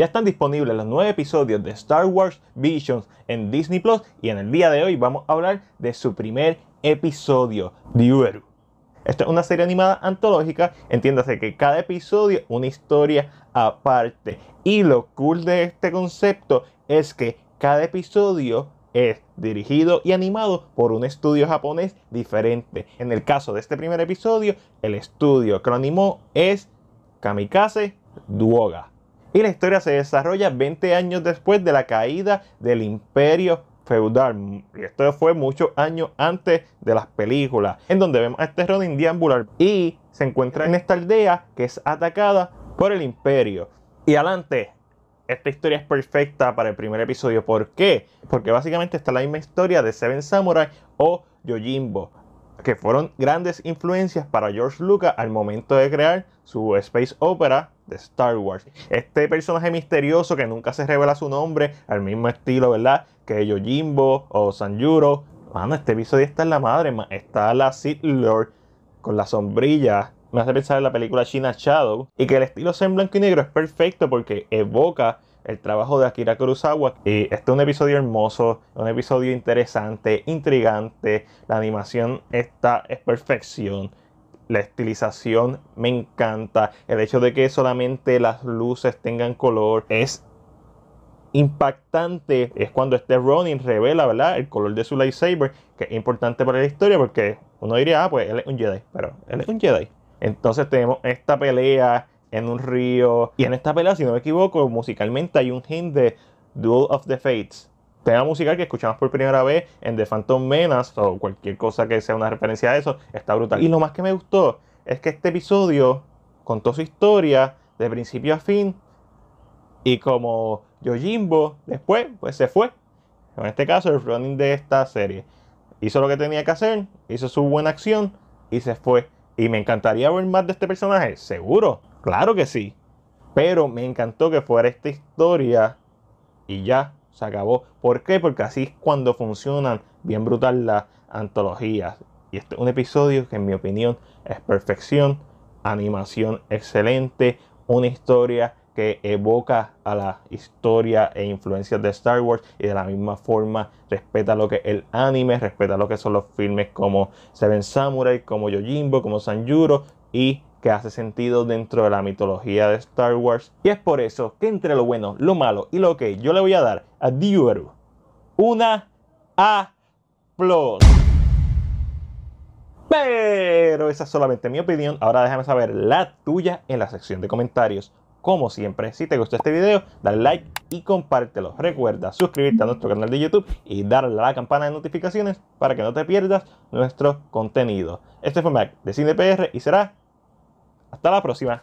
Ya están disponibles los nueve episodios de Star Wars Visions en Disney Plus y en el día de hoy vamos a hablar de su primer episodio, Dueru. Esta es una serie animada antológica, entiéndase que cada episodio una historia aparte. Y lo cool de este concepto es que cada episodio es dirigido y animado por un estudio japonés diferente. En el caso de este primer episodio, el estudio que es Kamikaze Duoga y la historia se desarrolla 20 años después de la caída del imperio feudal. Y esto fue muchos años antes de las películas, en donde vemos a este Ronin deambular y se encuentra en esta aldea que es atacada por el imperio. Y adelante, esta historia es perfecta para el primer episodio. ¿Por qué? Porque básicamente está la misma historia de Seven Samurai o Yojimbo que fueron grandes influencias para George Lucas al momento de crear su space opera de Star Wars. Este personaje misterioso que nunca se revela su nombre, al mismo estilo, ¿verdad? Que Yojimbo o Sanjuro. Mano, este episodio está en la madre, está la Sith Lord con la sombrilla. Me hace pensar en la película China Shadow. Y que el estilo en blanco y negro es perfecto porque evoca el trabajo de Akira Kurosawa. Y este es un episodio hermoso, un episodio interesante, intrigante. La animación está es perfección. La estilización me encanta. El hecho de que solamente las luces tengan color es impactante. Es cuando este Ronin revela, ¿verdad? El color de su lightsaber, que es importante para la historia porque uno diría, ah, pues él es un Jedi, pero él es un Jedi. Entonces tenemos esta pelea en un río. Y en esta pelea, si no me equivoco, musicalmente hay un hint de Duel of the Fates. Tema musical que escuchamos por primera vez en The Phantom Menace o cualquier cosa que sea una referencia a eso, está brutal. Y lo más que me gustó es que este episodio contó su historia de principio a fin y como Yojimbo después pues se fue. En este caso el running de esta serie. Hizo lo que tenía que hacer, hizo su buena acción y se fue. Y me encantaría ver más de este personaje, seguro. Claro que sí. Pero me encantó que fuera esta historia y ya se acabó. ¿Por qué? Porque así es cuando funcionan bien brutal las antologías. Y este es un episodio que en mi opinión es perfección, animación excelente, una historia que evoca a la historia e influencias de Star Wars y de la misma forma respeta lo que es el anime, respeta lo que son los filmes como Seven Samurai, como Yojimbo, como Sanjuro y que hace sentido dentro de la mitología de Star Wars. Y es por eso que entre lo bueno, lo malo y lo que yo le voy a dar a Dior una aplauso. Pero esa es solamente mi opinión. Ahora déjame saber la tuya en la sección de comentarios. Como siempre, si te gustó este video, dale like y compártelo. Recuerda suscribirte a nuestro canal de YouTube y darle a la campana de notificaciones para que no te pierdas nuestro contenido. Este fue Mac de CinePR y será hasta la próxima.